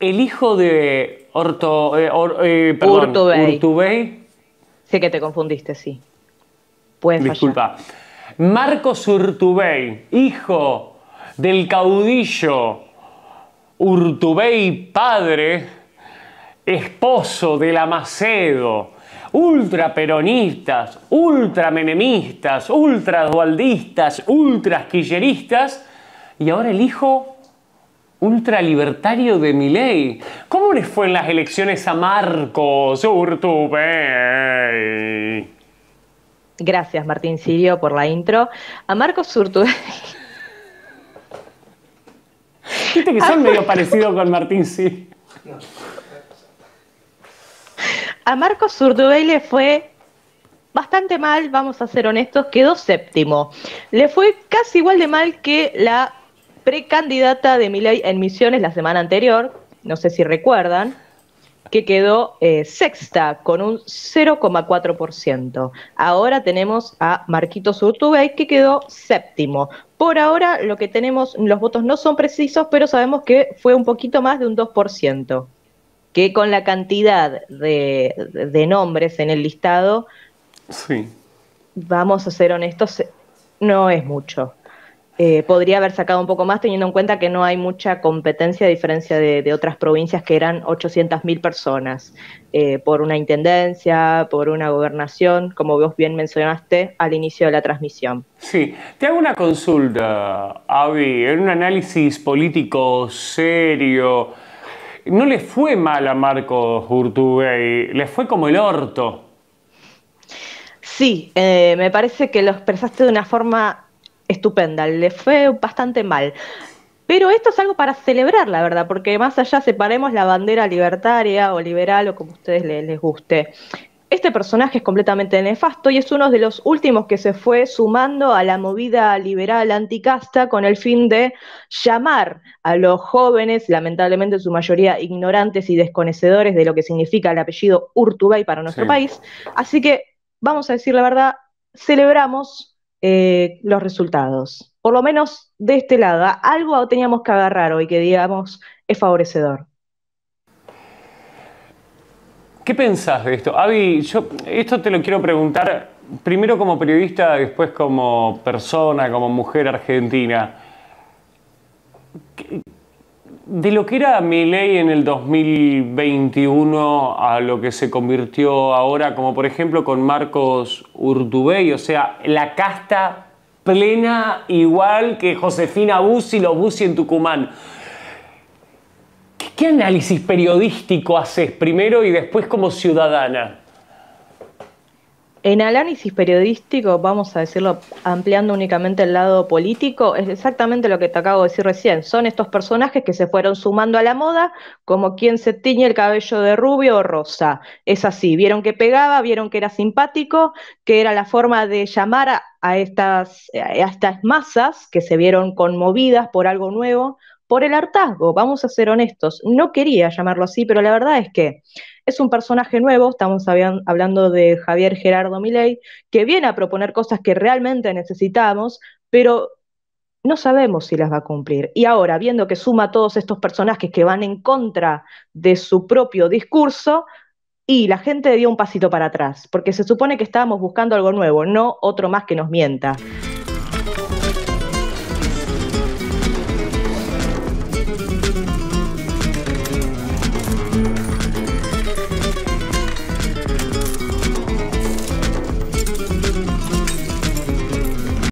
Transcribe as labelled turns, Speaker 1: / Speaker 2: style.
Speaker 1: el hijo de Orto, eh, eh, Urtubey.
Speaker 2: Sé que te confundiste, sí.
Speaker 1: Puedes Disculpa.
Speaker 2: Marcos
Speaker 1: Urtubey, hijo del caudillo Urtubey padre, esposo del Amacedo, ultraperonistas, ultramenemistas, ultradualdistas, ultrasquilleristas, y ahora el hijo ultralibertario de ley. ¿Cómo les fue en las elecciones a Marcos Urtubey?
Speaker 2: Gracias, Martín Sirio, por la intro. A Marcos Urtubey. Viste que son medio parecidos con Martín Sirio. A Marcos Urtubey le fue bastante mal, vamos a ser honestos, quedó séptimo. Le fue casi igual de mal que la precandidata de Miley en Misiones la semana anterior, no sé si recuerdan, que quedó eh, sexta con un 0,4%. Ahora tenemos a Marquitos Urtubey que quedó séptimo. Por ahora lo que tenemos, los votos no son precisos, pero sabemos que fue un poquito más de un 2%, que con la cantidad de, nombres en el listado, vamos a ser honestos, no es mucho. Eh, podría haber sacado un poco más teniendo en cuenta que no hay mucha competencia a diferencia de, otras provincias que eran 800.000 personas eh, por una intendencia, por una gobernación, como vos bien mencionaste al inicio de la transmisión.
Speaker 1: Sí, te hago una consulta, Avi, en un análisis político serio. No le fue mal a Marcos Urtubey, le fue como el orto.
Speaker 2: Sí, eh, me parece que lo expresaste de una forma estupenda, le fue bastante mal. Pero esto es algo para celebrar, la verdad, porque más allá separemos la bandera libertaria o liberal o como a ustedes les, guste. Este personaje es completamente nefasto y es uno de los últimos que se fue sumando a la movida liberal anticasta con el fin de llamar a los jóvenes, lamentablemente su mayoría ignorantes y desconocedores de lo que significa el apellido Urtubey para nuestro país. Así que, vamos a decir la verdad, celebramos eh, los resultados. Por lo menos de este lado, algo teníamos que agarrar hoy que digamos es favorecedor.
Speaker 1: ¿Qué pensás de esto? Avi, yo esto te lo quiero preguntar primero como periodista, después como persona, como mujer argentina. ¿Qué, de lo que era mi ley en el 2021 a lo que se convirtió ahora, como por ejemplo con Marcos Urtubey, o sea, la casta plena igual que Josefina Bussi, los Bussi en Tucumán. ¿Qué análisis periodístico haces primero y después como ciudadana?
Speaker 2: En análisis periodístico, vamos a decirlo ampliando únicamente el lado político, es exactamente lo que te acabo de decir recién. Son estos personajes que se fueron sumando a la moda, como quien se tiñe el cabello de rubio o rosa. Es así, vieron que pegaba, vieron que era simpático, que era la forma de llamar a, a estas masas que se vieron conmovidas por algo nuevo por el hartazgo, vamos a ser honestos. No quería llamarlo así, pero la verdad es que es un personaje nuevo, estamos hablando de Javier Gerardo Milei, que viene a proponer cosas que realmente necesitamos, pero no sabemos si las va a cumplir. Y ahora, viendo que suma todos estos personajes que van en contra de su propio discurso, y la gente dio un pasito para atrás, porque se supone que estábamos buscando algo nuevo, no otro más que nos mienta.